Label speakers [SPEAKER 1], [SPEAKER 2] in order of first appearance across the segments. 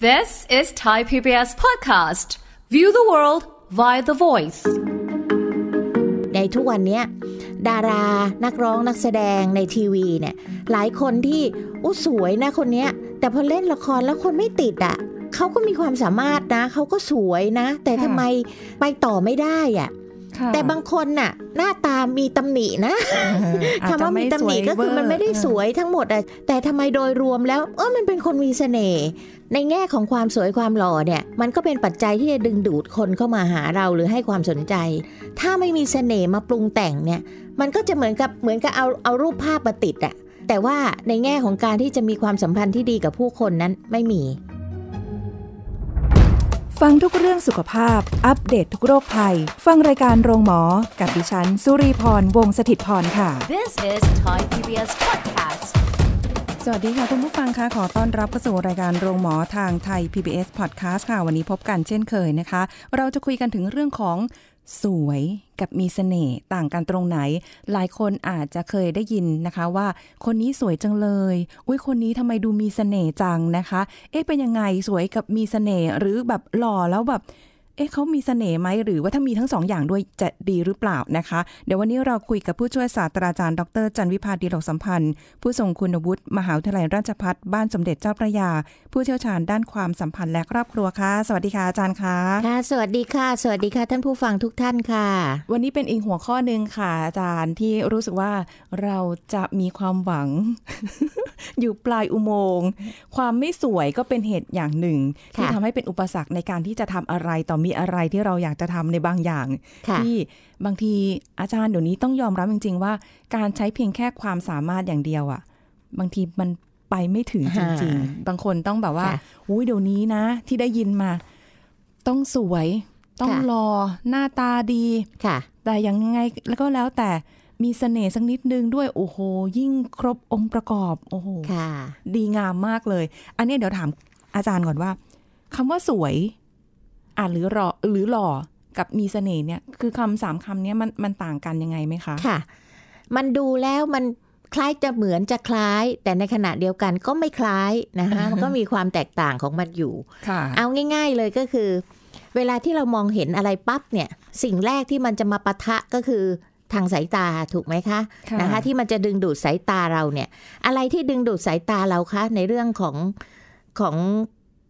[SPEAKER 1] This is Thai PBS podcast. View the world via the voice.
[SPEAKER 2] ในทุกวันนี้ดารา นักร้อง นักแสดง ในทีวีเนี่ยหลายคนที่อู้สวยนะคนนี้แต่พอเล่นละครแล้วคนไม่ติดอะ่ะเขาก็มีความสามารถนะ เขาก็สวยนะ แต่ทำไมไปต่อไม่ได้อะ่ะแต่บางคนน่ะหน้าตามีตำหนินะคำว่ามีตำหนิก็คือมันไม่ได้สวยทั้งหมดอ่ะแต่ทำไมโดยรวมแล้ว เออมันเป็นคนมีเสน่ห์ในแง่ของความสวยความหล่อเนี่ย มันก็เป็นปัจจัยที่จะดึงดูดคนเข้ามาหาเราหรือให้ความสนใจ ถ้าไม่มีเสน่ห์มาปรุงแต่งเนี่ย มันก็จะเหมือนกับเหมือนกับเอาเอารูปภาพมาติดอะแต่ว่าในแง่ของการที่จะมีความสัมพันธ์ที่ดีกับผู้คนนั้นไม่มี
[SPEAKER 1] ฟังทุกเรื่องสุขภาพ อัปเดตททุกโรคภัย ฟังรายการโรงหมอ กับดิฉัน สุรีพร วงศิตพรค่ะ
[SPEAKER 2] This is Thai PBS
[SPEAKER 1] Podcast สวัสดีค่ะคุณผู้ฟังคะ ขอต้อนรับเข้าสู่รายการโรงหมอทางไทย PBS Podcast ค่ะ วันนี้พบกันเช่นเคยนะคะ เราจะคุยกันถึงเรื่องของสวยกับมีสเสน่ห์ต่างกันตรงไหน หลายคนอาจจะเคยได้ยินนะคะว่าคนนี้สวยจังเลยอุ้ยคนนี้ทำไมดูมีสเสน่ห์จังนะคะ เอ๊ะเป็นยังไงสวยกับมีสเสน่ห์หรือแบบหล่อแล้วแบบเอ๊ะเขามีเสน่ห์ไหมหรือว่าถ้ามีทั้งสองอย่างด้วยจะดีหรือเปล่านะคะเดี๋ยววันนี้เราคุยกับผู้ช่วยศาสตราจารย์ดรจันวิพาดีหลกสัมพันธ์ผู้ทรงคุณวุฒิมหาวิทยาลัยราชภัฏ บ้านสมเด็จเจ้าพระยา ผู้เชี่ยวชาญด้านความสัมพันธ์และครอบครัวค่ะสวัสดีค่ะอาจารย์ค่ะค่ะสวัสดีค่ะสวัสดีค่ะ ท่านผู้ฟังทุกท่านค่ะ วันนี้เป็นอีกหัวข้อหนึ่งค่ะ อาจารย์ที่รู้สึกว่าเราจะมีความหวังอยู่ปลายอุโมงค์ความไม่สวยก็เป็นเหตุอย่างหนึ่งที่ทำให้เป็นอุปสรรคในการที่จะทำอะไรต่อมีอะไรที่เราอยากจะทำในบางอย่าง ที่บางทีอาจารย์เดี๋ยวนี้ต้องยอมรับจริง ๆว่า การใช้เพียงแค่ความสามารถอย่างเดียวอะ่ะ บางทีมันไปไม่ถึงจริงๆ บางคนต้องแบบว่าอุ้ยเดี๋ยวนี้นะ ที่ได้ยินมา ต้องสวย ต้องรอหน้าตาดีค่ะแต่ยังไงแล้วก็แล้วแต่มีเสน่ห์สักนิดนึงด้วยโอ้โหยิ่งครบองค์ประกอบ โอ้โหดีงามมากเลย อันนี้เดี๋ยวถามอาจารย์ก่อนว่าคำว่าสวยอ่านหรือรอหรือหล่อกับมีเสน่ห์เนี่ยคือคำสามคำนี้มันมันต่างกันยังไงไหมคะค่ะมันดูแล้วมันคล้าย
[SPEAKER 2] จะเหมือนจะคล้าย แต่ในขณะเดียวกันก็ไม่คล้ายนะคะมันก็มีความแตกต่างของมันอยู่ค่ะ เอาง่าย ๆเลยก็คือ เวลาที่เรามองเห็นอะไรปั๊บเนี่ยสิ่งแรกที่มันจะมาปะทะก็คือทางสายตาถูกไหมคะนะคะที่มันจะดึงดูดสายตาเราเนี่ยอะไรที่ดึงดูดสายตาเราคะในเรื่องของของ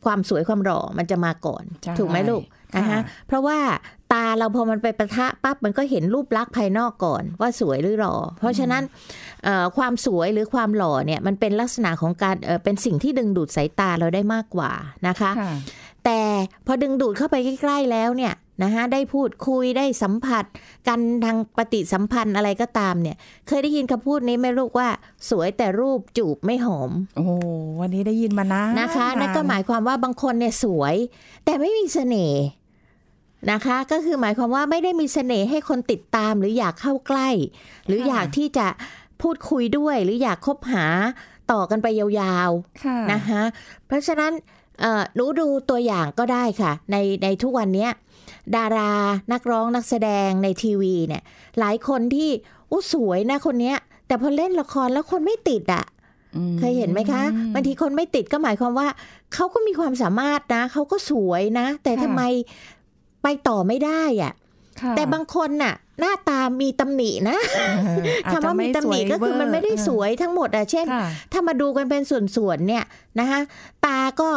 [SPEAKER 2] ความสวยความหล่อมันจะมาก่อนถูกไหมลูกนะคะเพราะว่าตาเราพอมันไปประทะปั๊บมันก็เห็นรูปลักษณ์ภายนอกก่อน ว่าสวยหรือหล่อ เพราะฉะนั้นความสวยหรือความหล่อเนี่ยมันเป็นลักษณะของการเป็นสิ่งที่ดึงดูดสายตาเราได้มากกว่านะคะแต่พอดึงดูดเข้าไปใกล้ๆแล้วเนี่ยนะคะได้พูดคุยได้สัมผัส กันทางปฏิสัมพันธ์อะไรก็ตามเนี่ย เคยได้ยินคำพูดนี้ไม่รู้ว่าสวยแต่รูปจูบไม่หอม โอ้วันนี้ได้ยินมานะนะคะนั่นก็หมายความว่าบางคนเนี่ยสวย แต่ไม่มีเสน่ห์นะคะ ก็คือหมายความว่าไม่ได้มีเสน่ห์ให้คนติดตามหรืออยากเข้าใกล้ หรืออยากที่จะพูดคุยด้วยหรืออยากคบหาต่อกันไปยาวๆนะคะเพราะฉะนั้นหนูดูตัวอย่างก็ได้ค่ะ ในในทุกวันนี้ดารานักร้องนักแสดงในทีวี เนี่ย หลายคนที่อู้สวยนะคนเนี้ยแต่พอเล่นละครแล้วคนไม่ติดอะ่ะเคยเห็นไหมคะบางทีคนไม่ติดก็หมายความว่าเขาก็มีความสามารถนะเขาก็สวยนะ แต่ทำไมไปต่อไม่ได้อะ่ะแต่บางคนน่ะ หน้าตามีตำหนินะคำว่ามีตำหนิก็คือ มันไม่ได้สวยทั้งหมดอะเช่น ถ้ามาดูกันเป็นส่วนๆเนี่ยนะคะตาก็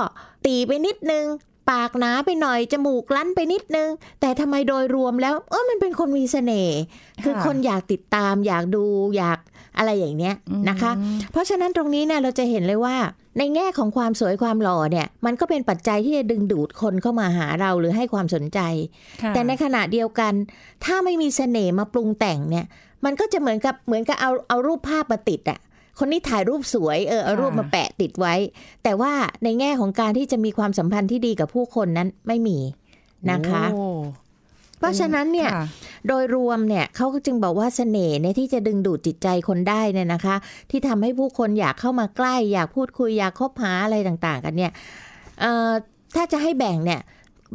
[SPEAKER 2] ตีไปนิดนึงปากหนาไปหน่อยจมูกลั้นไปนิดนึง แต่ทำไมโดยรวมแล้วเออมันเป็นคนมีเสน่ห์คือคนอยากติดตาม อยากดูอยากอะไรอย่างเนี้ยนะคะ เพราะฉะนั้นตรงนี้เนี่ยเราจะเห็นเลยว่าในแง่ของความสวยความหล่อเนี่ยมันก็เป็นปัจจัยที่จะดึงดูดคนเข้ามาหาเราหรือให้ความสนใจ แต่ในขณะเดียวกัน ถ้าไม่มีเสน่ห์มาปรุงแต่งเนี่ย มันก็จะเหมือนกับเหมือนกับเอาเอารูปภาพมาติดอะคนนี้ถ่ายรูปสวยเออเอารูปมาแปะติดไว้ แต่ว่าในแง่ของการที่จะมีความสัมพันธ์ที่ดีกับผู้คนนั้นไม่มีนะคะ
[SPEAKER 1] เพราะฉะนั้นเนี่ย
[SPEAKER 2] โดยรวมเนี่ยเขาจึงบอกว่าเสน่ห์เนี่ยที่จะดึงดูดจิตใจคนได้เนี่ยนะคะ ที่ทำให้ผู้คนอยากเข้ามาใกล้อยากพูดคุย อยากคบหาอะไรต่างๆกันเนี่ยถ้าจะให้แบ่งเนี่ย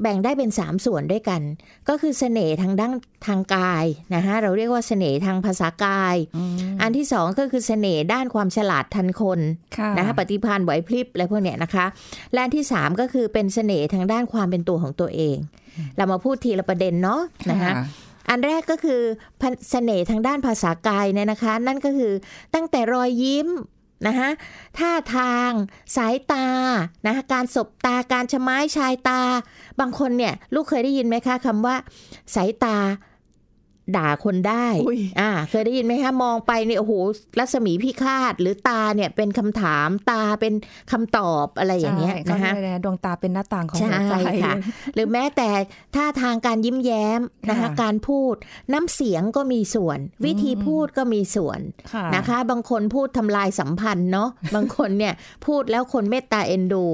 [SPEAKER 2] แบ่งได้เป็น 3 ส่วนด้วยกัน ก็คือเสน่ห์ทางด้านทางกายนะคะเราเรียกว่าเสน่ห์ทางภาษากายออันที่2ก็คือเสน่ห์ด้านความฉลาดทันคนนะคะปฏิภาณไหวพริบอะไรพวกเนี้ยนะคะและที่ 3 ก็คือเป็นเสน่ห์ทางด้านความเป็นตัวของตัวเอง เรามาพูดทีละประเด็นเนาะนะคะอันแรกก็คือเสน่ห์ทางด้านภาษากายเนี่ยนะคะ นั่นก็คือตั้งแต่รอยยิ้มนะคะท่าทาง สายตานะคะการสบตาการชะไม้ชายตาบางคนเนี่ย ลูกเคยได้ยินไหมคะคำว่า สายตาด่าคนได้ อ่า เคยได้ยินไหมคะ มองไปเนี่ยโอ้โหรัศมีพิฆาตหรือตาเนี่ยเป็นคำถาม ตาเป็นคำตอบอะไรอย่างเงี้ยนะคะดวงตาเป็นหน้าต่างของหัวใจค่ะหรือแม้แต่ท่าทางการยิ้มแย้มนะคะการพูด น้ำเสียงก็มีส่วน วิธีพูดก็มีส่วนนะคะ บางคนพูดทำลายสัมพันธ์เนาะ บางคนเนี่ยพูดแล้วคนเมตตาเอ็นดู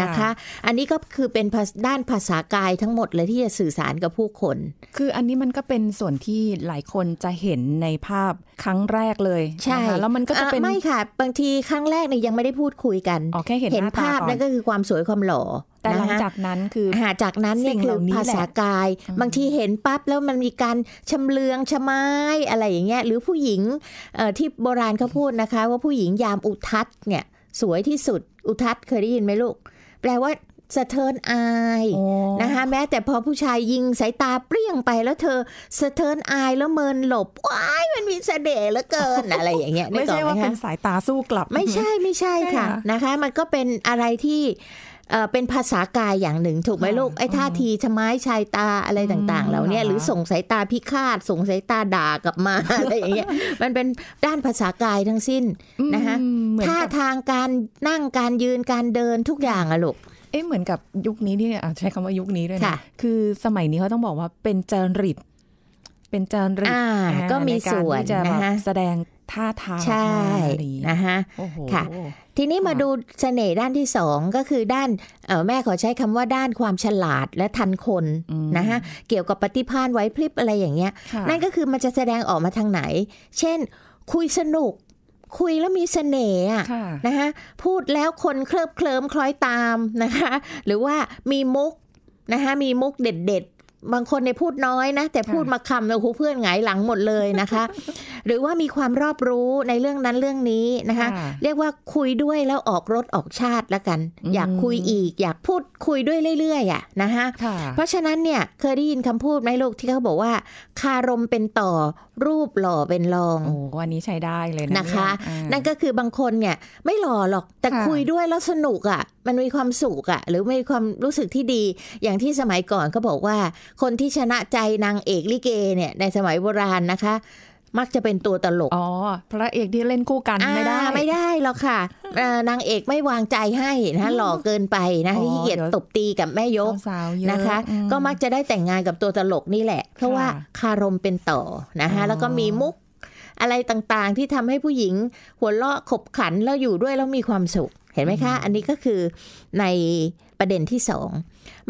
[SPEAKER 2] นะคะ อันนี้ก็คือเป็นด้านภาษากายทั้งหมดเลยที่จะสื่อสารกับผ
[SPEAKER 1] ู้คน คืออันนี้มันก็เป็นส่วนที่ที่หลายคนจะเห็นในภาพครั้งแรกเลยใช่แล้วมันก็จะเป็นไม่
[SPEAKER 2] ค่ะ บางทีครั้งแรกเนี่ยยังไม่ได้พูดคุยกันอ๋อแค่เห็นหนภาพนั่นก็คือความสวยความหล่อแต่หลังจากนั้นคือหาจากนั้นเนี่ยคือภาษากาย บางทีเห็นปั๊บแล้วมันมีการชำเลืองชะไม้อะไรอย่างเงี้ยหรือผู้หญิงที่โบราณเขาพูดนะคะว่าผู้หญิงยามอุทัศเนี่ยสวยที่สุดอุทัศเคยได้ยินไหมลูก แปลว่าสะเทินอายนะคะแม้แต่พอผู้ชายยิงสายตาเปรี้ยงไปแล้วเธอสะเทินอายแล้วเมินหลบว้ายมันมีเสด็จเหลือเกินอะไรอย่างเงี้ยไม่ใช่ว่าเป็นสายตาสู้กลับไม่ใช่ไม่ใช่ค่ะนะคะ มันก็เป็นอะไรที่เป็นภาษากายอย่างหนึ่ง ถูกไหมลูกไอ้ท่าทีชะไม้ชายตาอะไรต่างๆเหล่านี้หรือส่งสายตาพิฆาตส่งสายตาด่ากลับมาอะไรอย่างเงี้ยมันเป็นด้านภาษากายทั้งสิ้น
[SPEAKER 1] นะคะท่าทางการนั่งการยืนการเดินทุกอย่างอะลูกเอ๊ะเหมือนกับยุคนี้ที่ใช้คำว่ายุคนี้ด้วยนะคือสมัยนี้เขาต้องบอกว่าเป็นจริตเป็นจริตก็มีส่วนนะฮจะแสดงท่าทางใช่
[SPEAKER 2] นะคะค่ะ ทีนี้มาดูเสน่ห์ด้านที่สองก็คือด้านแม่ขอใช้คำว่าด้านความฉลาดและทันคนนะคะเกี่ยวกับปฏิภาณไว้พริบอะไรอย่างเงี้ย นั่นก็คือมันจะแสดงออกมาทางไหน เช่น คุยสนุกคุยแล้วมีเสน่ห์นะคะพูดแล้วคนเคลิบเคลิ้มคล้อยตามนะคะหรือว่ามีมุกนะคะมีมุกเด็ดบางคนในพูดน้อยนะแต่พูดมาคำแล้วหูเพื่อนหงายหลังหมดเลยนะคะ หรือว่ามีความรอบรู้ในเรื่องนั้นเรื่องนี้นะคะเรียกว่าคุยด้วยแล้วออกรถออกชาติแล้วกัน อยากคุยอีก อยากพูดคุยด้วยเรื่อยๆอ่ะนะคะเพราะฉะนั้นเนี่ยเคยได้ยินคำพูดไหมลูกที่เขาบอกว่าคารมเป็นต่อรูปหล่อเป็นรองโอ้วันนี้ใช้ได้เลยนะคะ นั่นก็คือบางคนเนี่ย ไม่หล่อหรอก แต่คุยด้วยแล้วสนุกอะ่ะ มันมีความสุขอะ่ะ หรือมีความรู้สึกที่ดี อย่างที่สมัยก่อนเขาบอกว่า คนที่ชนะใจนางเอกลิเกเนี่ย ในสมัยโบราณนะคะมักจะเป็นตัวตลกอ๋อพระเอกที่เล่นคู่กันไม่ได้ ไม่ได้หรอกค่ะ นางเอกไม่วางใจให้นะ หล่อเกินไปนะที่เกียจตบตีกับแม่ยกนะคะ ก็มักจะได้แต่งงานกับตัวตลกนี่แหละ เพราะว่าคารมเป็นต่อนะคะแล้วก็มีมุกอะไรต่างๆที่ทำให้ผู้หญิงหัวเราะขบขันแล้วอยู่ด้วยแล้วมีความสุข เห็นไหมคะ อันนี้ก็คือในประเด็นที่สอง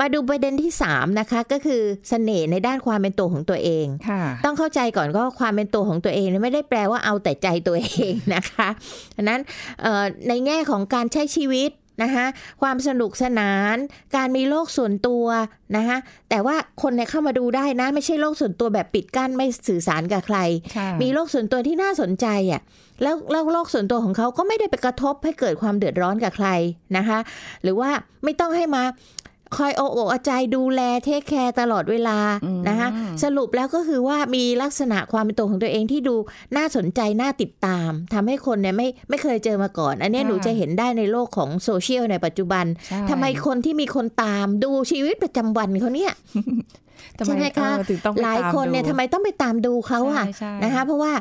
[SPEAKER 2] มาดูประเด็นที่สามนะคะ ก็คือเสน่ห์ในด้านความเป็นตัวของตัวเอง ต้องเข้าใจก่อนก็ความเป็นตัวของตัวเอง ไม่ได้แปลว่าเอาแต่ใจตัวเองนะคะนั้นในแง่ของการใช้ชีวิตนะคะความสนุกสนานการมีโลกส่วนตัวนะคะแต่ว่าคนเนี่ยเข้ามาดูได้นะไม่ใช่โลกส่วนตัวแบบปิดกั้นไม่สื่อสารกับใคร มีโลกส่วนตัวที่น่าสนใจอ่ะแล้วแล้วโลกส่วนตัวของเขาก็ไม่ได้ไปกระทบให้เกิดความเดือดร้อนกับใครนะคะหรือว่าไม่ต้องให้มาคอยโอโออใจดูแลเทคแคร์ตลอดเวลานะคะสรุปแล้วก็คือว่ามีลักษณะความเป็นตัวของตัวเองที่ดูน่าสนใจ น่าติดตาม ทำให้คนเนี่ยไม่ไม่เคยเจอมาก่อน อันนี้หนูจะเห็นได้ในโลกของโซเชียลในปัจจุบัน ทำไมคนที่มีคนตามดูชีวิตประจำวันเขาเนี่ย
[SPEAKER 3] ใช่ไหมคะหลายคนเนี่ยทำไม
[SPEAKER 2] ต้องไปตามดูเขาอะนะคะ เพราะว่า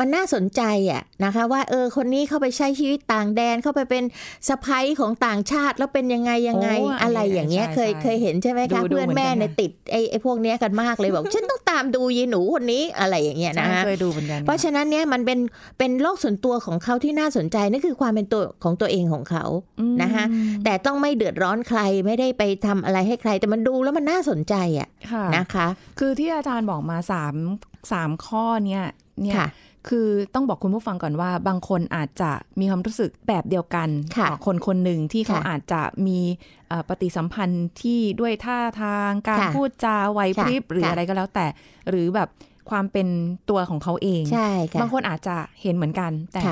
[SPEAKER 2] มันน่าสนใจอะนะคะ ว่าเออคนนี้เข้าไปใช้ชีวิตต่างแดนเข้าไปเป็นสะพ้ายของต่างชาติ แล้วเป็นยังไงยังไงอะไรอย่างเงี้ยเคยเคยเห็นใช่ไหมคะเพื่อนแม่เนี่ยติดไอ้พวกเนี้ยกันมากเลยบอกฉันต้องตามดูยีหนูคนนี้อะไรอย่างเงี้ยนะคะเเพราะฉะนั้นเนี่ยมันเป็นเป็นโลกส่วนตัวของเขาที่น่าสนใจนั่นคือความเป็นตัวของตัวเองของเขานะคะแต่ต้องไม่เดือดร้อนใครไม่ได้ไป
[SPEAKER 1] ทำอะไรให้ใครแต่มันดูแล้วมันน่าสนใจอ่ะนะคะ คือที่อาจารย์บอกมาสสามามข้อเนี่ยเนี่ย คือต้องบอกคุณผู้ฟังก่อนว่า บางคนอาจจะมีความรู้สึกแบบเดียวกัน ของคนคนหนึ่งที่เขาอาจจะมีปฏิสัมพันธ์ที่ด้วยท่าทางการพูดจาไวพริบหรืออะไรก็แล้วแต่หรือแบบความเป็นตัวของเขาเอง บางคนอาจจะเห็นเหมือนกันแต่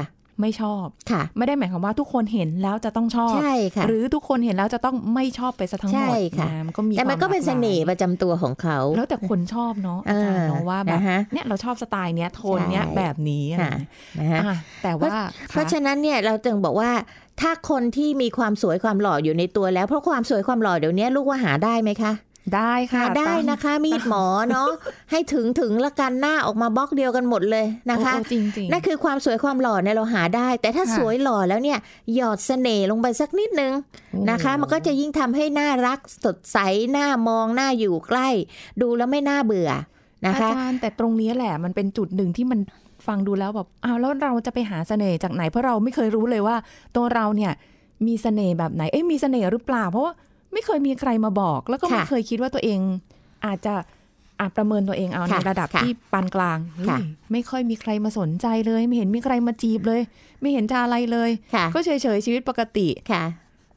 [SPEAKER 1] ไม่ชอบ ค่ะ ไม่ได้หมายความว่าทุกคนเห็นแล้วจะต้องชอบใช่ค่ะ หรือทุกคนเห็นแล้วจะต้องไม่ชอบไปซะทั้งหมดใช่ค่ะมันก็มีแต่มันก็เป็นเส
[SPEAKER 2] น่ห์ประจำตัวของเขา แล้วแ
[SPEAKER 1] ต่คนชอบเนาะ อาจารย์เนาะว่าแบบ เนี่ยเราชอบสไตล์เนี้ยโทนเนี้ยแบบนี้นะแต่ว่า
[SPEAKER 2] เพราะฉะนั้นเนี่ยเราจึงบอกว่าถ้าคนที่มีความสวยความหล่ออยู่ในตัวแล้ว เพราะความสวยความหล่อเดี๋ยวนี้ ลูกว่าหาได้ไหมคะได้ค่ะได้นะคะมีดหมอเนาะให้ถึงถึงละกันหน้าออกมาบล็อกเดียวกันหมดเลยนะคะจริงๆนั่นคือความสวยความหล่อเนี่ยเราหาได้ แต่ถ้าสวยหล่อแล้วเนี่ยหยอดเสน่ห์ลงไปสักนิดนึงนะคะ มันก็จะยิ่งทำให้หน่ารักสดใสหน้ามองหน้าอยู่ใกล้ ดูแล้วไม่น่าเบื่อนะคะอาจารย์
[SPEAKER 1] แต่ตรงนี้แหละมันเป็นจุดหนึ่งที่มันฟังดูแล้วแบบอ้าวแล้วเราจะไปหาเสน่ห์จากไหนเพราะเราไม่เคยรู้เลยว่า ตัวเราเนี่ยมีเสน่ห์แบบไหนเอ๊ะมีเสน่ห์หรือเปล่าเพราะว่าไม่เคยมีใครมาบอกแล้วก็ไม่เคยคิดว่าตัวเองอาจจะอาจประเมินตัวเองเอาในระดับที่ปานกลางไม่ค่อยมีใครมาสนใจเลยไม่เห็นมีใครมาจีบเลย ไม่เห็นจะอะไรเลย ก็เฉยเฉยชีวิตปกติค่ะ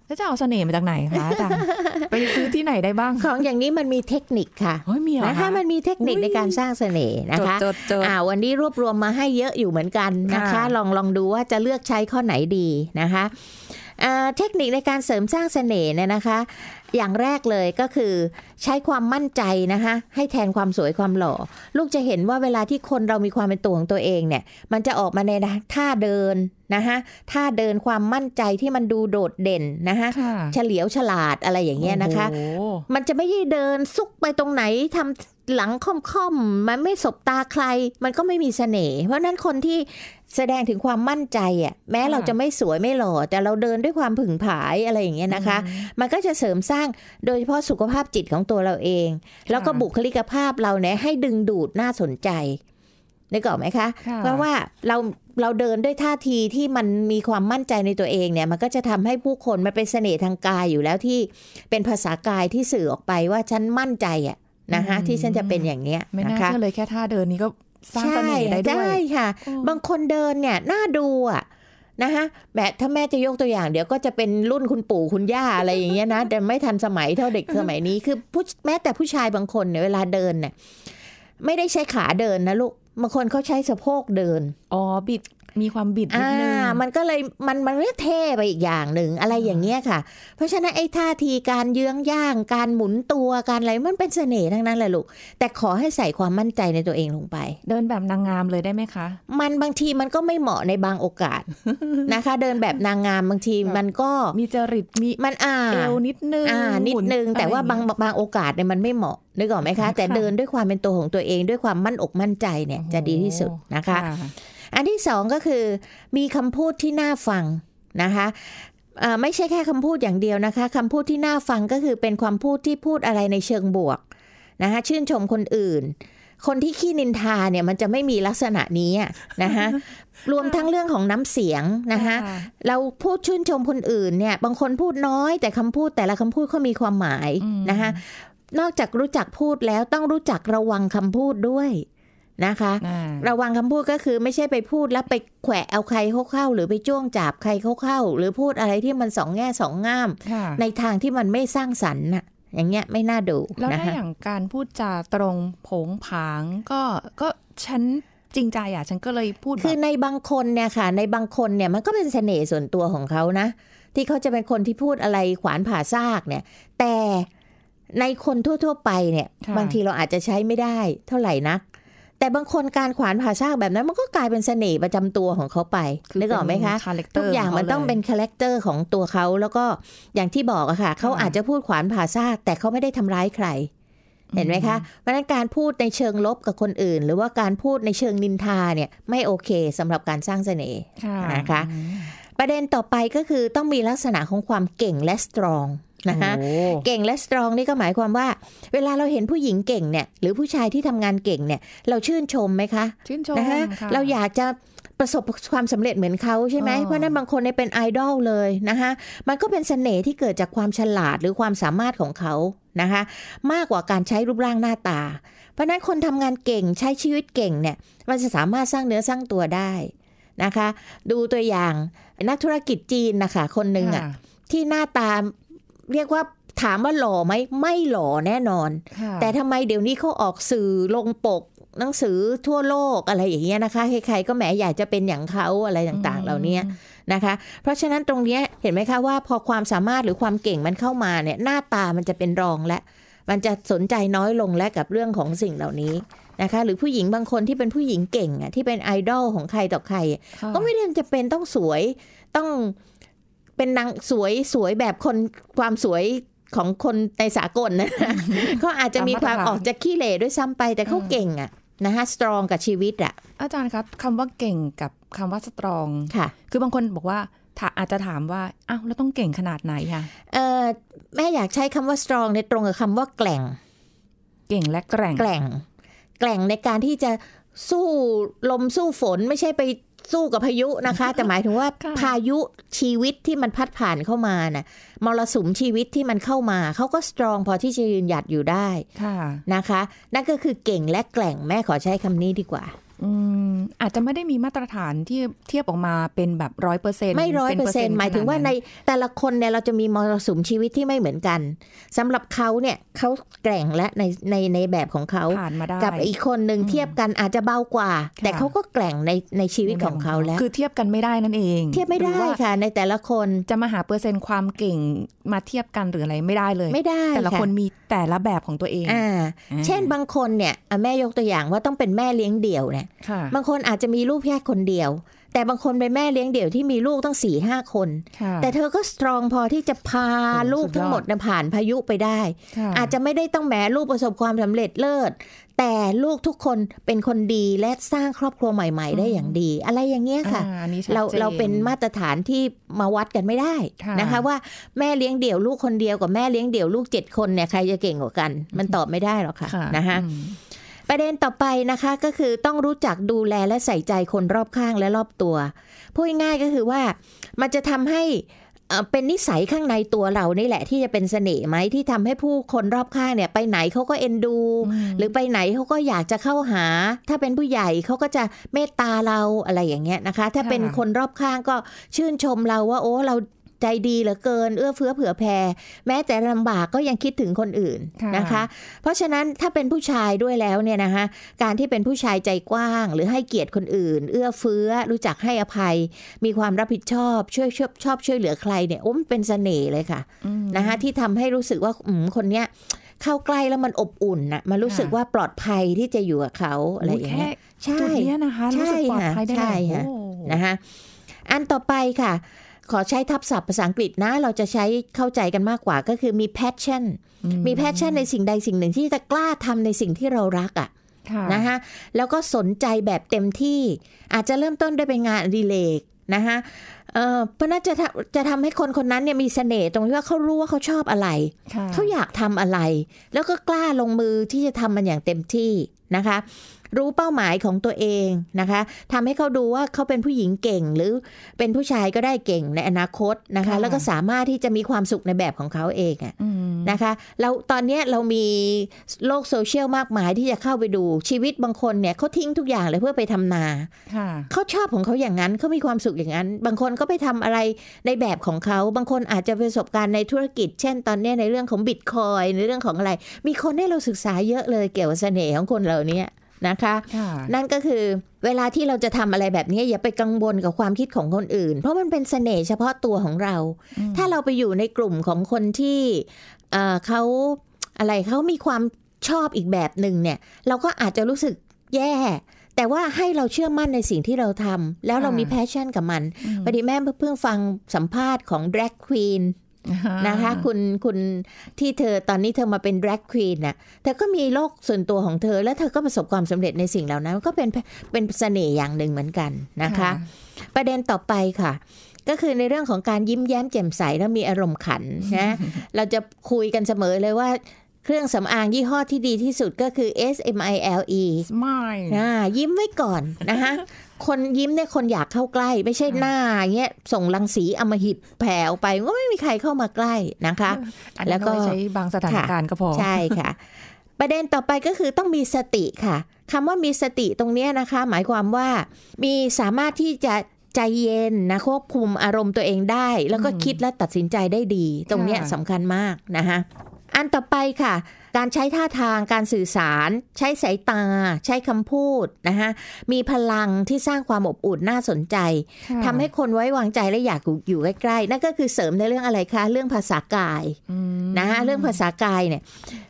[SPEAKER 1] แล้วจะเอาเสน่ห์มาจากไหนคะอาจารย์ไปซื้อที่ไหนได้บ้างของอย่างนี้มันมีเทคนิคค่ะเ้ยมีเหรอคะมันมีเทคนิคในการ
[SPEAKER 2] สร้างเสน่ห์นะคะจดจดอ่าวันนี้รวบรวมมาให้เยอะอยู่เหมือนกันนะคะ ลองลองดูว่าจะเลือกใช้ข้อไหนดีนะคะเทคนิคในการเสริมสร้างเสน่ห์เนี่ยนะคะอย่างแรกเลยก็คือใช้ความมั่นใจนะคะให้แทนความสวยความหล่อลูกจะเห็นว่าเวลาที่คนเรามีความเป็นตัวของตัวเองเนี่ยมันจะออกมาในท่าเดินนะคะท่าเดินความมั่นใจที่มันดูโดดเด่นนะคะเฉลียวฉลาดอะไรอย่างเงี้ยนะคะ มันจะไม่ได้เดินซุกไปตรงไหนทำหลังค่อมๆ มันไม่สบตาใคร มันก็ไม่มีเสน่ห์เพราะนั้นคนที่แสดงถึงความมั่นใจอ่ะแม้เราจะไม่สวยไม่หล่อแต่เราเดินด้วยความผึ่งผายอะไรอย่างเงี้ยนะคะ มันก็จะเสริมสร้าง้างโดยเฉพาะสุขภาพจิตของตัวเราเอง แล้วก็บุคลิกภาพเราเนี่ยให้ดึงดูดน่าสนใจได้ก่อนไหมคะ เพราะว่าเราเราเดินด้วยท่าทีที่มันมีความมั่นใจในตัวเองเนี่ยมันก็จะทำให้ผู้คนมันเป็นเสน่ห์ทางกายอยู่แล้วที่เป็นภาษากายที่สื่อออกไปว่าฉันมั่นใจอะนะคะที่ฉันจะเป็นอย่างเนี้ยไม่น่าเชื่อเลยแค่ท่าเดินนี้ก็สร้างเสน่ห์ได้ด้วยใช่ค่ะ บางคนเดินเนี่ยน่าดูอ่ะนะฮะแม่ถ้าแม่จะยกตัวอย่างเดี๋ยวก็จะเป็นรุ่นคุณปู่คุณย่าอะไรอย่างเงี้ยนะ แต่ไม่ทันสมัยเท่าเด็กสมัยนี้ คือผู้แม้แต่ผู้ชายบางคนเนี่ยเวลาเดินเนี่ยไม่ได้ใช้ขาเดินนะลูก บางคนเขาใช้สะโพกเดิน อ๋อ บิดมีความบิดนิดนึงมันก็เลยมันมันเท่ไปอีกอย่างหนึ่งอะไรอย่างเงี้ยค่ะ เพราะฉะนั้นไอ้ท่าทีการเยื้องย่าง การหมุนตัวการอะไรมันเป็นเสน่ห์ทั้งนั้นแหละลูก แต่ขอให้ใส่ความมั่นใจในตัวเองลงไป เดินแบบนางงามเลยได้ไหมคะ มันบางทีมันก็ไม่เหมาะในบางโอกาสนะคะ เดินแบบนางงามบางทีมันก็ มีจริตมีมันอ่าเอวนิดนึงอ่านิดนึง แต่ว่าบางบางโอกาสเนี่ยมันไม่เหมาะนึกออกไหมคะ แต่เดินด้วยความเป็นตัวของตัวเองด้วยความมั่นอกมั่นใจเนี่ยจะดีที่สุดนะคะอันที่สองก็คือมีคำพูดที่น่าฟังนะคะไม่ใช่แค่คำพูดอย่างเดียวนะคะคำพูดที่น่าฟังก็คือเป็นความพูดที่พูดอะไรในเชิงบวกนะคะชื่นชมคนอื่น คนที่ขี้นินทาเนี่ยมันจะไม่มีลักษณะนี้นะคะรวมทั้งเรื่องของน้ำเสียงนะคะเราพูดชื่นชมคนอื่นเนี่ย บางคนพูดน้อย แต่คำพูดแต่ละคำพูดเขามีความหมายนะคะนอกจากรู้จักพูดแล้วต้องรู้จักระวังคำพูดด้วยนะคะระวังคำพูดก็คือไม่ใช่ไปพูดแล้วไปแขวะเอาใครเข้าๆหรือไปจ้วงจับใครเข้าๆหรือพูดอะไรที่มันสองแง่สองง่าม ในทางที่มันไม่สร้างสรรค์น่ะอย่างเงี้ยไม่น่าดูแล้วถ้าอย่างการพูดจาตรงผงผางก็ก็ฉันจริงใจอ่ะฉันก็เลยพูดคือในบางคนเนี่ยค่ะในบางคนเนี่ยมันก็เป็นเสน่ห์ส่วนตัวของเขานะ ที่เขาจะเป็นคนที่พูดอะไรขวานผ่าซากเนี่ยแต่ในคนทั่ว ๆ ไปเนี่ยบางทีเราอาจจะใช้ไม่ได้เท่าไหร่นักแต่บางคนการขวานผ่าซากแบบนั้นมันก็กลายเป็นเสน่ห์ประจำตัวของเขาไปนึกออกไหมคะทุกอย่างมันต้องเป็นคาแรคเตอร์ของตัวเขา แล้วก็อย่างที่บอกอะค่ะเขาอาจจะพูดขวานผ่าซากแต่เขาไม่ได้ทำร้ายใคร เห็นไหมคะเพราะนั้นการพูดในเชิงลบกับคนอื่น หรือว่าการพูดในเชิงนินทาเนี่ยไม่โอเคสำหรับการสร้างเสน่ห์นะคะ ประเด็นต่อไปก็คือต้องมีลักษณะของความเก่งและสตรองนะคะเก่งและสตรองนี่ก็หมายความว่า เวลาเราเห็นผู้หญิงเก่งเนี่ยหรือผู้ชายที่ทำงานเก่งเนี่ยเราชื่นชมไหมคะชื่นชมนะคะเราอยากจะประสบความสำเร็จเหมือนเขาใช่ไหมเพราะนั้นบางคนเนี่ยเป็นไอดอลเลยนะคะมันก็เป็นเสน่ห์ที่เกิดจากความฉลาดหรือความสามารถของเขานะคะมากกว่าการใช้รูปร่างหน้าตา เพราะนั้นคนทำงานเก่งใช้ชีวิตเก่งเนี่ยมันจะสามารถสร้างเนื้อสร้างตัวได้นะคะ ดูตัวอย่างนักธุรกิจจีนนะคะคนหนึ่งอ่ะที่หน้าตาเรียกว่าถามว่าหล่อไหมไม่หล่อแน่นอน แต่ทำไมเดี๋ยวนี้เขาออกสื่อลงปกหนังสือทั่วโลกอะไรอย่างเงี้ยนะคะใครๆก็แหมอยากจะเป็นอย่างเขาอะไรต่างๆ เหล่านี้นะคะ เพราะฉะนั้นตรงนี้เห็นไหมคะว่าพอความสามารถหรือความเก่งมันเข้ามาเนี่ยหน้าตามันจะเป็นรองและ มันจะสนใจน้อยลงและกับเรื่องของสิ่งเหล่านี้นะคะ หรือผู้หญิงบางคนที่เป็นผู้หญิงเก่งอ่ะที่เป็นไอดอลของใครต่อใคร ก็ไม่ได้จะเป็นต้องสวยต้องเป็นนางสวยสวยแบบคนความสวยของคนในสากลนะเขาอาจจะมีความออกจะขี้เหร่ด้วยซ้ำไปแต่เขาเก่งอ่ะนะคะส
[SPEAKER 1] ตรองกับชีวิตอะอาจารย์ครับคำว่าเก่งกับคำว่าสตรองค่ะ คือบางคนบอกว่าอาจจะถามว่าอ้าวแล้วต้องเก่งขนาดไหนคะ
[SPEAKER 2] เออแม่อยากใช้คำว่าสตรองในตรงกับคำว่าแกล่ง เก่งและแกล่งแกล่งแกล่งในการที่จะสู้ลมสู้ฝนไม่ใช่ไปสู้กับพายุนะคะ แต่หมายถึงว่าพายุชีวิตที่มันพัดผ่านเข้ามาน่ะมรสุมชีวิตที่มันเข้ามา เขาก็สตรองพอที่จะยืนหยัดอยู่ได้นะคะ นั่นก็คือเก่งและแกล่ง แม่ขอใช้คำนี้ดีกว่
[SPEAKER 1] าอาจจะไม่ได้มีมาตรฐานที่เทียบออกมาเป็นแบบร้อยเปอร์เซ็นต์ไม่ร้อยเปอร์เซ็นต์หมายถึงว่าใน
[SPEAKER 2] แต่ละคนเนี่ยเราจะมีมรสุมชีวิตที่ไม่เหมือนกัน สำหรับเขาเนี่ยเขาแกร่งและในในในแบบของเขาาากับอีกคนหนึ่งเทียบกัน
[SPEAKER 1] อาจจะเบากว่า แต่เขาก็แกร่งในในชีวิตของเขาแล้ว คือเทียบกันไม่ได้นั่นเอง เทียบไม่ได้ค่ะ ในแต่ละคนจะมาหาเปอร์เซ็นต์ความเก่งมาเทียบกันหรืออะไรไม่ได้เลยไม่ได้แต่ละคนมีแต่ละแบบของตัวเองอ่าเช่นบางคนเนี่ยแม่ยกตัวอย่างว่าต้องเป็นแม่
[SPEAKER 2] เลี้ยงเดี่ยวเนี่ยบางคนอาจจะมีลูกแค่คนเดียว แต่บางคนเป็นแม่เลี้ยงเดี่ยวที่มีลูกตั้งสี่ห้าคน แต่เธอก็สตรองพอที่จะพาลูกทั้งหมดผ่านพายุไปได้ อาจจะไม่ได้ต้องแหมลูกประสบความสำเร็จเลิศแต่ลูกทุกคนเป็นคนดีและสร้างครอบครัวใหม่ ๆ ได้อย่างดี อะไรอย่างเงี้ยค่ะ เราเราเป็นมาตรฐานที่มาวัดกันไม่ได้นะคะ ว่าแม่เลี้ยงเดี่ยว ลูกคนเดียวกับแม่เลี้ยงเดี่ยวลูกเจ็ดคนเนี่ยใครจะเก่งกว่ากันมันตอบไม่ได้หรอกค่ะนะคะประเด็นต่อไปนะคะก็คือต้องรู้จักดูแลและใส่ใจคนรอบข้างและรอบตัวพูดง่ายก็คือว่ามันจะทำให้เป็นนิสัยข้างในตัวเรานี่แหละที่จะเป็นเสน่ห์ไหมที่ทำให้ผู้คนรอบข้างเนี่ยไปไหนเขาก็เอ็นดู หรือไปไหนเขาก็อยากจะเข้าหา ถ้าเป็นผู้ใหญ่เขาก็จะเมตตาเราอะไรอย่างเงี้ยนะคะ ถ้าเป็นคนรอบข้างก็ชื่นชมเราว่าโอ้เราใจดีเหลือเกิน เอื้อเฟื้อเผื่อแผ่แม้แต่ลำบากก็ยังคิดถึงคนอื่นนะคะ เพราะฉะนั้นถ้าเป็นผู้ชายด้วยแล้วเนี่ยนะคะการที่เป็นผู้ชายใจกว้างหรือให้เกียรติคนอื่น เอื้อเฟื้อรู้จักให้อภัยมีความรับผิดชอบ ช่วย ชอบชอบช่วยเหลือใครเนี่ยออ้มเป็นเสน่ห์เลยค่ะนะคะที่ทำให้รู้สึกว่าอืมคนเนี้ยเข้าใกล้แล้วมันอบอุ่นนะ มันรู้สึกว่าปลอดภัยที่จะอยู่กับเขาอะไรอย่างเงี้ยใช่จุดนี้นะคะรู้สึกปลอดภัยได้เลยนะคะอันต่อไปค่ะขอใช้ทับศัพท์ภาษาอังกฤษนะ เราจะใช้เข้าใจกันมากกว่าก็คือมีแพชชั่น มีแพชชั่นในสิ่งใดสิ่งหนึ่งที่จะกล้าทำในสิ่งที่เรารักอะ่ะนะคะแล้วก็สนใจแบบเต็มที่ อาจจะเริ่มต้นด้วยเป็นงานรีเลกนะคะเพราะน่าจะจะทำให้คนคนนั้นเนี่ยมีเสน่ห์ตรงที่ว่าเขารู้ว่าเขาชอบอะไร เขาอยากทำอะไร แล้วก็กล้าลงมือที่จะทำมันอย่างเต็มที่นะคะรู้เป้าหมายของตัวเองนะคะ ทำให้เขาดูว่าเขาเป็นผู้หญิงเก่งหรือเป็นผู้ชายก็ได้เก่งในอนาคตนะคะ แล้วก็สามารถที่จะมีความสุขในแบบของเขาเองอะนะคะเราตอนนี้เรามีโลกโซเชียลมากมายที่จะเข้าไปดูชีวิตบางคนเนี่ยเขาทิ้งทุกอย่างเลยเพื่อไปทำนา เขาชอบของเขาอย่างนั้นเขามีความสุขอย่างนั้น บางคนก็ไปทำอะไรในแบบของเขา บางคนอาจจะประสบการณ์ในธุรกิจ เช่นตอนนี้ในเรื่องของบิตคอยในเรื่องของอะไร มีคนให้เราศึกษาเยอะเลยเกี่ยวกับเสน่ห์ของคนเหล่านี้นะคะ นั่นก็คือเวลาที่เราจะทำอะไรแบบนี้อย่าไปกังวลกับความคิดของคนอื่น เพราะมันเป็นสเสน่ห์เฉพาะตัวของเรา ถ้าเราไปอยู่ในกลุ่มของคนที่เขาอะไรเขามีความชอบอีกแบบหนึ่งเนี่ยเราก็อาจจะรู้สึกแย่ แต่ว่าให้เราเชื่อมั่นในสิ่งที่เราทำแล้วเรามีแพชชั่นกับมัน พอดีแม่เพิ่งฟังสัมภาษณ์ของ drag queen นะคะคุณคุณที่เธอตอนนี้เธอมาเป็นแบล็กควีนน่ะเธอก็มีโลกส่วนตัวของเธอ แล้วเธอก็ประสบความสำเร็จในสิ่งเหล่านั้น ก็เป็นเป็นเสน่ห์อย่างหนึ่งเหมือนกันนะคะ ประเด็นต่อไปค่ะ ก็คือในเรื่องของการยิ้มแย้มแจ่มใส แล้วมีอารมณ์ขันนะเราจะคุยกันเสมอเลยว่าเครื่องสำอางยี่ห้อที่ดีที่สุดก็คือ S M I L E Smile นะยิ้มไว้ก่อนนะคะคนยิ้มเนี่ยคนอยากเข้าใกล้ ไม่ใช่หน้าเงี้ยส่งรังสีอมหิตแผ่ออกไปก็ไม่มีใครเข้ามาใกล้นะคะ แล้วก็ใช้บางสถานการณ์ก็พอ ใช่ค่ะ ประเด็นต่อไปก็คือต้องมีสติค่ะคำว่ามีสติตรงนี้นะคะ หมายความว่ามีสามารถที่จะใจเย็นนะควบคุมอารมณ์ตัวเองได้ แล้วก็คิดและตัดสินใจได้ดีตรงนี้สำคัญมากนะคะอันต่อไปค่ะการใช้ท่าทางการสื่อสาร ใช้สายตา ใช้คำพูดนะคะมีพลังที่สร้างความอบอุ่นน่าสนใจทำให้คนไว้วางใจและอยากอยู่ใกล้ๆนั่นก็คือเสริมในเรื่องอะไรคะ เรื่องภาษากายนะคะเรื่องภาษากายเนี่ย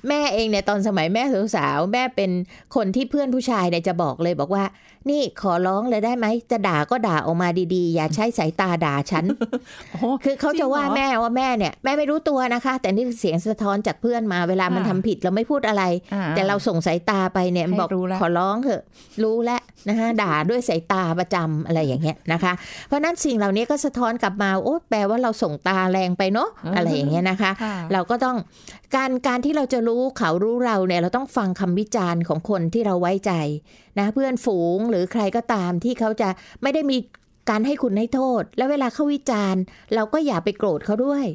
[SPEAKER 2] แม่เองเนี่ยตอนสมัยแม่สาวแม่เป็นคนที่เพื่อนผู้ชายเนี่ยจะบอกเลยบอกว่านี่ขอร้องเลยได้ไหมจะด่าก็ด่าออกมาดีๆ อย่าใช้สายตาด่าฉันคือเขาจะว่าแม่ว่าแม่เนี่ย แม่ไม่รู้ตัวนะคะ แต่นี่เสียงสะท้อนจากเพื่อนมาเวลามันทำผิดเราไม่พูดอะไร แต่เราส่งสายตาไปเนี่ยบอกขอร้องเถอะ รู้แล้วนะคะด่าด้วยสายตาประจำอะไรอย่างเงี้ยนะคะ เพราะนั้นสิ่งเหล่านี้ก็สะท้อนกลับมาโอ้แปลว่าเราส่งตาแรงไปเนาะอะไรอย่างเงี้ยนะคะ เราก็ต้องการการที่เราจะรู้เขารู้เราเนี่ย เราต้องฟังคำวิจารณ์ ของคนที่เราไว้ใจนะเพื่อนฝูงหรือใครก็ตามที่เขาจะไม่ได้มีการให้คุณให้โทษ แล้วเวลาเขาวิจารณ์เราก็อย่าไปโกรธเขาด้วย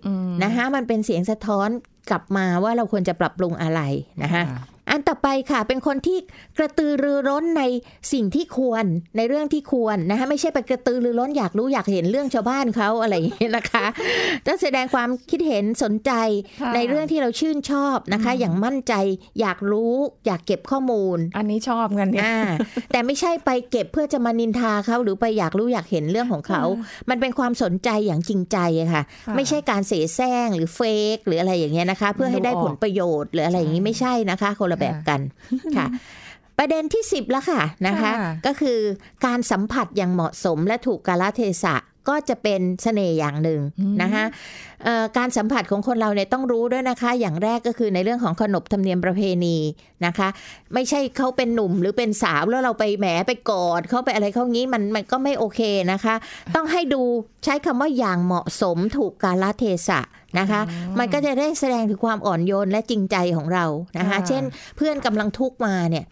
[SPEAKER 2] นะคะมันเป็นเสียงสะท้อนกลับมาว่าเราควรจะปรับปรุงอะไรนะคะอันต่อไปค่ะ เป็นคนที่กระตือรือร้นในสิ่งที่ควรในเรื่องที่ควรนะคะไม่ใช่ไปกระตือรือร้น อยากรู้อยากเห็นเรื่องชาวบ้านเขาอะไรอย่างี้นะคะต้องแสดงความคิดเห็นสนใจ ในเรื่องที่เราชื่นชอบนะคะ อย่างมั่นใจอยากรู้อยากเก็บข้อมูลอันนี้ชอบนเนี่ยแต่ไม่ใช่ไปเก็บเพื่อจะมานินทาเขาหรือไปอยากรู้อยากเห็นเรื่องของเขา มันเป็นความสนใจอย่างจริงใจค่ะ ไม่ใช่การเสแสร้งหรือเฟกหรืออะไรอย่างเงี้ยนะคะ เพื่อให้ได้ผลประโยชน์หรืออะไรอย่างงี้ไม่ใช่นะคะคนละแบบกัน ค่ะประเด็นที่ 10 แล้วค่ะนะคะ ก็คือการสัมผัสอย่างเหมาะสมและถูกกาลเทศะก็จะเป็นเสน่ห์อย่างหนึ่งนะคะการสัมผัสของคนเราเนี่ยต้องรู้ด้วยนะคะ อย่างแรกก็คือในเรื่องของขนบธรรมเนียมประเพณีนะคะ ไม่ใช่เขาเป็นหนุ่มหรือเป็นสาวแล้วเราไปแหมไปกอดเขาไปอะไรเขางี้มันมันก็ไม่โอเคนะคะ ต้องให้ดูใช้คำว่าอย่างเหมาะสมถูกกาลเทศะนะคะ มันก็จะได้แสดงถึงความอ่อนโยนและจริงใจของเรานะคะ เช่น เพื่อนกำลังทุกมาเนี่ย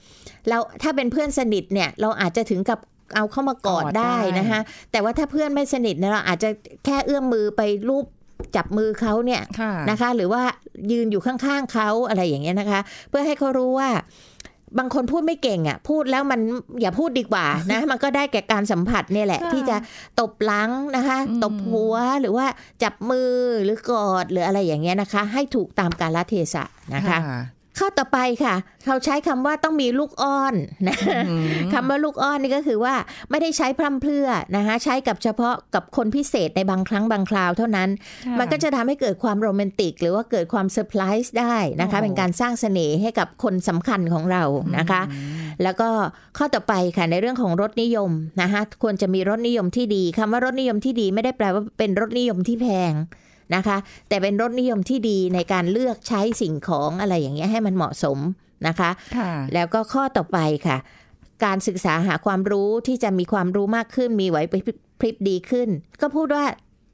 [SPEAKER 2] เราถ้าเป็นเพื่อนสนิทเนี่ย เราอาจจะถึงกับเอาเข้ามากอดได้นะคะ แต่ว่าถ้าเพื่อนไม่สนิทเนี่ย เราอาจจะแค่เอื้อมมือไปรูปจับมือเขาเนี่ยนะคะ หรือว่ายืนอยู่ข้างๆเขาอะไรอย่างเงี้ยนะคะ เพื่อให้เขารู้ว่าบางคนพูดไม่เก่งอ่ะพูดแล้วมันอย่าพูดดีกว่านะมันก็ได้แก่การสัมผัสเนี่ยแหละ ที่จะตบหลังนะคะ ตบหัว หรือว่าจับมือหรือกอดหรืออะไรอย่างเงี้ยนะคะ ให้ถูกตามกาลเทศะนะคะข้อต่อไปค่ะ เขาใช้คำว่าต้องมีลูกอ้อนนะคำว่าลูกอ้อนนี่ก็คือว่า ไม่ได้ใช้พร่ำเพื่อนะคะใช้กับเฉพาะกับคนพิเศษในบางครั้งบางคราวเท่านั้น มันก็จะทำให้เกิดความโรแมนติกหรือว่าเกิดความเซอร์ไพรส์ได้นะคะ เป็นการสร้างเสน่ห์ให้กับคนสำคัญของเรานะคะ แล้วก็ข้อต่อไปค่ะในเรื่องของรถนิยมนะคะควรจะมีรถนิยมที่ดีคำว่ารถนิยมที่ดี ไม่ได้แปลว่าเป็นรถนิยมที่แพงนะคะแต่เป็นรสนิยมที่ดีในการเลือกใช้สิ่งของอะไรอย่างเงี้ยให้มันเหมาะสมนะคะแล้วก็ข้อต่อไปค่ะ การศึกษาหาความรู้ที่จะมีความรู้มากขึ้นมีไหวพริบดีขึ้น ก็พูดว่า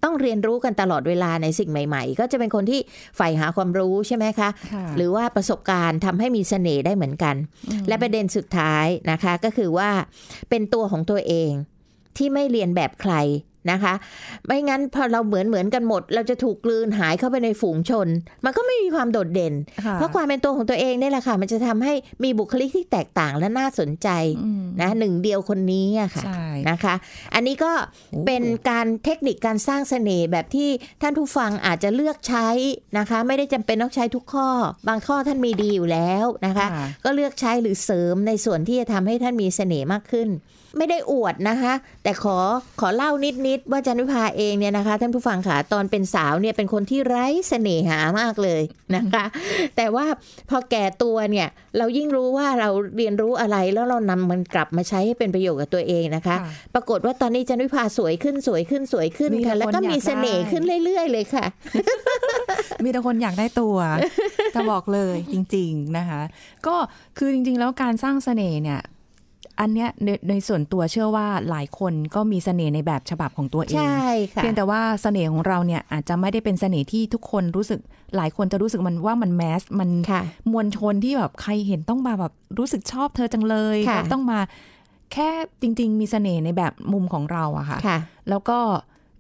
[SPEAKER 2] ต้องเรียนรู้กันตลอดเวลาในสิ่งใหม่ๆ ก็จะเป็นคนที่ใฝ่หาความรู้ใช่ไหมคะคะหรือว่าประสบการณ์ทำให้มีสเสน่ห์ได้เหมือนกัน และประเด็นสุดท้ายนะคะ ก็คือว่าเป็นตัวของตัวเองที่ไม่เรียนแบบใครนะคะไม่งั้นพอเราเหมือนเหมือนกันหมดเราจะถูกกลืนหายเข้าไปในฝูงชน มันก็ไม่มีความโดดเด่น เพราะความเป็นตัวของตัวเองนี่แหละค่ะมันจะทำให้มีบุคลิกที่แตกต่างและน่าสนใจนะหนึ่งเดียวคนนี้อะค่ะนะคะ อันนี้ก็เป็นการเทคนิคการสร้างเสน่ห์แบบที่ท่านผู้ฟังอาจจะเลือกใช้นะคะไม่ได้จำเป็นต้องใช้ทุกข้อ บางข้อท่านมีดีอยู่แล้วนะคะ ก็เลือกใช้หรือเสริมในส่วนที่จะทำให้ท่านมีเสน่ห์มากขึ้นไม่ได้อวดนะคะ แต่ขอขอเล่านิดนิดว่าจันวิภาเองเนี่ยนะคะท่านผู้ฟังค่ะตอนเป็นสาวเนี่ยเป็นคนที่ไร้เสน่หามากเลยนะคะ แต่ว่าพอแก่ตัวเนี่ย เรายิ่งรู้ว่าเราเรียนรู้อะไรแล้วเรานำมันกลับมาใช้ให้เป็นประโยชน์กับตัวเองนะคะ ปรากฏว่าตอนนี้จันวิภาสวยขึ้นสวยขึ้นสวยขึ้นค่ะแล้วก็มีเสน่ห์ขึ้นเรื่อยๆ เลยค่ะ
[SPEAKER 1] มีแต่คนอยากได้ตัวจะบอกเลยจริงๆนะคะ ก็คือจริงๆ แล้วการสร้างเสน่ห์เนี่ยอันเนี้ยในในส่วนตัวเชื่อว่าหลายคนก็มีเสน่ห์ในแบบฉบับของตัวเองใช่ค่ะเพียงแต่ว่าเสน่ห์ของเราเนี่ย อาจจะไม่ได้เป็นเสน่ห์ที่ทุกคนรู้สึก หลายคนจะรู้สึกมันว่ามันแมสมันมวลชนที่แบบใครเห็นต้องมาแบบรู้สึกชอบเธอจังเลยต้องมาแค่จริงๆ มีเสน่ห์ในแบบมุมของเราอะค่ะ แล้วก็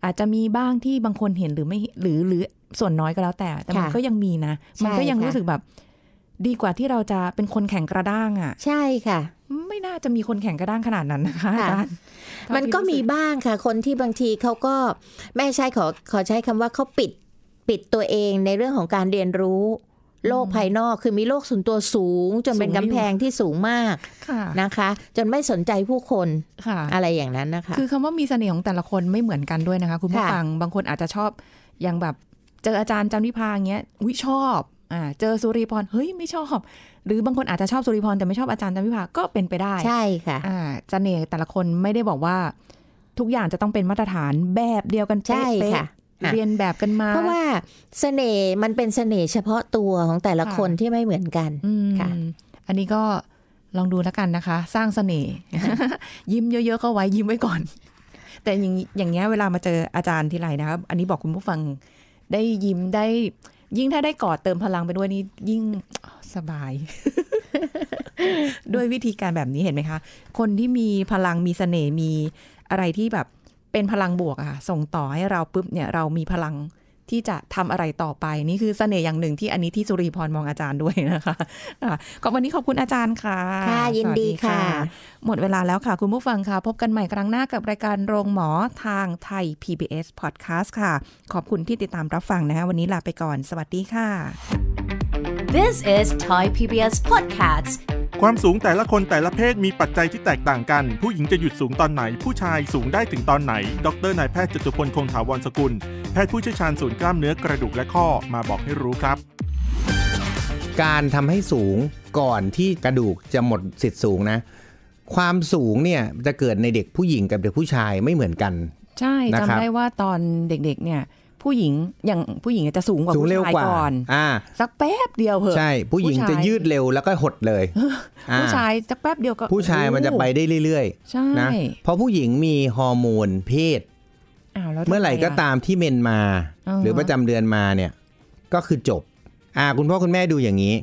[SPEAKER 1] อาจจะมีบ้างที่บางคนเห็นหรือไม่ หรือหรือส่วนน้อยก็แล้วแต่ แต่มันก็ยังมีนะมันก็ยังรู้สึกแบบ ดีกว่าที่เราจะเป็นคนแข็งกระด้างอะใช่ค่ะไม่น่าจะมีคนแข่งกระด้างขนาดนั้นนะคะอาจารย์มันก็มี
[SPEAKER 2] บ้างค่ะ คนที่บางทีเขาก็แม่ใช้ขอขอใช้คำว่าเขาปิดปิดตัวเองในเรื่องของการเรียนรู้ โลกภายนอกคือมีโลกส่วนตัวสูง จนเป็นกำแพงที่สูงมากนะคะ จนไม่สน
[SPEAKER 1] ใจผู้คนอะไรอย่างนั้นนะคะคือคำว่ามีเสน่ห์ของแต่ละคนไม่เหมือนกันด้วยนะคะ คุณผู้ฟังบางคนอาจจะชอบอย่างแบบเจออาจารย์จันวิพาเงี้ยวิชอบอ่าเจอสุริพรเฮ้ยไม่ชอบหรือบางคนอาจจะชอบสุริพรแต่ไม่ชอบอาจารย์จันวิภาก็เป็นไปได้ ใช่ค่ะ อ่าจเนยแต่ละคนไม่ได้บอกว่าทุกอย่างจะต้องเป็นมาตรฐานแบบเดียวกันใช่ค่ะเรียนแบบกันมาเพราะว่าเสน่ห์มันเป็นเสน่ห์เฉพาะตัวของแต่ละคนที่ไม่เหมือนกันค่ะอันนี้ก็ลองดูแล้วกันนะคะ สร้างเสน่ห์ยิ้มเยอะๆเข้าไว้ยิ้มไว้ก่อน แต่อย่างอย่างเงี้ยเวลามาเจออาจารย์ทีไรนะครับ อันนี้บอกคุณผู้ฟังได้ยิ้มได้ยิ่งถ้าได้กอดเติมพลังไปด้วยนี่ยิ่งสบาย ด้วยวิธีการแบบนี้เห็นไหมคะ คนที่มีพลังมีเสน่ห์มีอะไรที่แบบเป็นพลังบวกอะส่งต่อให้เราปุ๊บเนี่ยเรามีพลังที่จะทำอะไรต่อไปนี่คือเสน่ห์อย่างหนึ่งที่อันนี้ที่สุริพรมองอาจารย์ด้วยนะคะขอบวันนี้ขอบคุณอาจารย์ค่ะค่ะ ยินดีค่ะ หมดเวลาแล้วค่ะ คุณผู้ฟังค่ะ พบกันใหม่ครั้งหน้ากับรายการโรงหมอทางไทย PBS Podcast ค่ะ ขอบคุณที่ติดตามรับฟังนะคะวันนี้ลาไปก่อนสวัสดีค่ะ
[SPEAKER 3] This is Thai PBS Podcast ความสูงแต่ละคนแต่ละเพศ มีปัจจัยที่แตกต่างกัน ผู้หญิงจะหยุดสูงตอนไหนผู้ชายสูงได้ถึงตอนไหนดรนายแพทย์จตุพลคงถาวรสกุลแพทย์ผู้เชี่ยวชาญศูนย์กล้ามเนื้อกระดูกและข้อมาบอกให้รู้ครับ การทำให้สูงก่อนที่กระดูกจะหมดสิทธิ์สูงนะ ความสูงเนี่ยจะเกิดในเด็กผู้หญิงกับเด็กผู้ชายไม่เหมือนกัน
[SPEAKER 1] ใช่จำได้ว่าตอนเด็กๆ เนี่ยผู้หญิงอย่างผู้หญิงจะสูงกว่าผู้ชายก่อนอ่าสักแป๊บเดียวเหอะใช่ผู้หญิงจะยืด
[SPEAKER 3] เร็วแล้วก็หดเลยผู้ชา
[SPEAKER 1] ยสักแป๊บเดียวก็ผู้ชายมันจะไปได้
[SPEAKER 3] เรื่อยๆใช่นะเพราะผู้หญิงมีฮอร์โมนเพศเมื่อไหร่ก็ตามที่เมนมา หรือประจำเดือนมาเนี่ยก็คือจบ อ่า คุณพ่อคุณแม่ดูอย่างนี้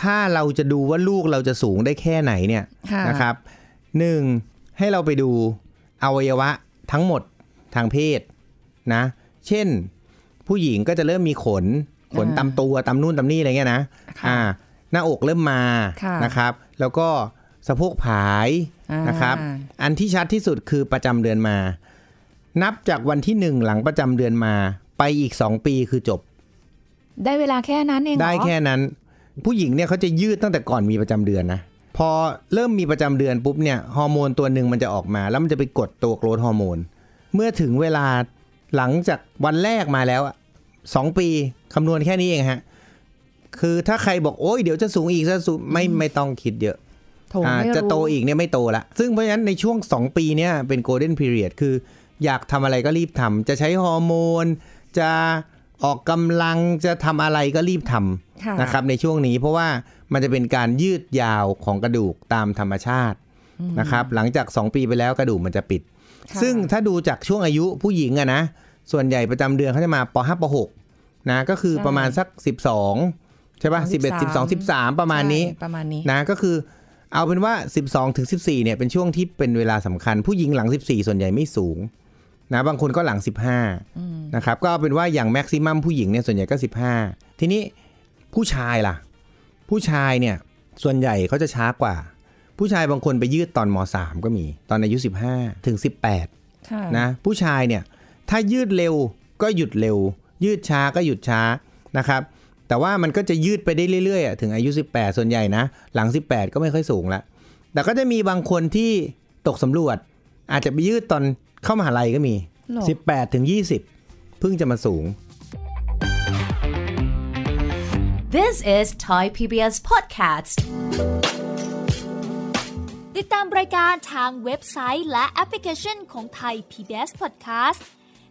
[SPEAKER 3] ถ้าเราจะดูว่าลูกเราจะสูงได้แค่ไหนเนี่ยนะครับหนึ่งให้เราไปดูอวัยวะทั้งหมดทางเพศนะเช่น ผู้หญิงก็จะเริ่มมีขนขนตามตัวตามนู่นตามนี่อะไรเงี้ยนะอ่าหน้าอกเริ่มมา นะครับ แล้วก็สะโพกผายนะครับ อันที่ชัดที่สุดคือประจำเดือนมา นับจากวันที่หนึ่งหลังประจำเดือนมา ไปอีกสองปีคือจบ
[SPEAKER 1] ได้เวลาแค่นั้นเองได้แค่นั
[SPEAKER 3] ้นผู้หญิงเนี่ยเขาจะยืดตั้งแต่ก่อนมีประจำเดือนนะ พอเริ่มมีประจำเดือนปุ๊บเนี่ยฮอร์โมนตัวหนึ่งมันจะออกมาแล้วมันจะไปกดตัวโกรทฮอร์โมน เมื่อถึงเวลาหลังจากวันแรกมาแล้วสองปีคำนวณแค่นี้เองฮะ คือถ้าใครบอกโอ้ยเดี๋ยวจะสูงอีกจะสูงไม่ไม่ต้องคิดเยอะอจะโตอีกเนี่ยไม่โตละซึ่งเพราะฉะนั้นในช่วง2ปีเนี่ยเป็นโกลเด้นพีเรียดคืออยากทำอะไรก็รีบทำจะใช้ฮอร์โมน จะออกกำลังจะทำอะไรก็รีบทำนะครับในช่วงนี้เพราะว่ามันจะเป็นการยืดยาวของกระดูกตามธรรมชาตินะครับ หลังจาก 2 ปีไปแล้วกระดูกมันจะปิด ซึ่งถ้าดูจากช่วงอายุผู้หญิงอะนะส่วนใหญ่ประจำเดือนเขาจะมาปห้าปหกนะก็คือประมาณสักสสิบองใช่ปะ่ะสิบสามประมาณนี้ประมาณนี้นะก็คือ เอาเป็นว่า 12ถึง 14 เนี่ยเป็นช่วงที่เป็นเวลาสำคัญ ผู้หญิงหลัง 14 ส่วนใหญ่ไม่สูงนะบางคนก็หลัง 15นะครับก็เป็นว่าอย่างแม็กซิมัมผู้หญิงเนี่ยส่วนใหญ่ก็ 15 ทีนี้ผู้ชายล่ะ ผู้ชายเนี่ยส่วนใหญ่เขาจะช้ากว่า ผู้ชายบางคนไปยืดตอนม .3 ก็มีตอนอายุ15ถึง18นะผู้ชายเนี่ยถ้ายืดเร็วก็หยุดเร็ว ยืดช้าก็หยุดช้านะครับ แต่ว่ามันก็จะยืดไปได้เรื่อยๆ ถึงอายุ 18 ส่วนใหญ่นะ หลัง 18 ก็ไม่ค่อยสูงละแต่ก็จะมีบางคนที่ตกสำรวจ อาจจะไปยืดตอนเข้ามหาลัยก็มี 18 ถึง 20 เพิ่งจะมาสูง
[SPEAKER 2] This is Thai PBS Podcast ติดตามรายการทางเว็บไซต์และแอปพลิเคชันของ Thai PBS Podcast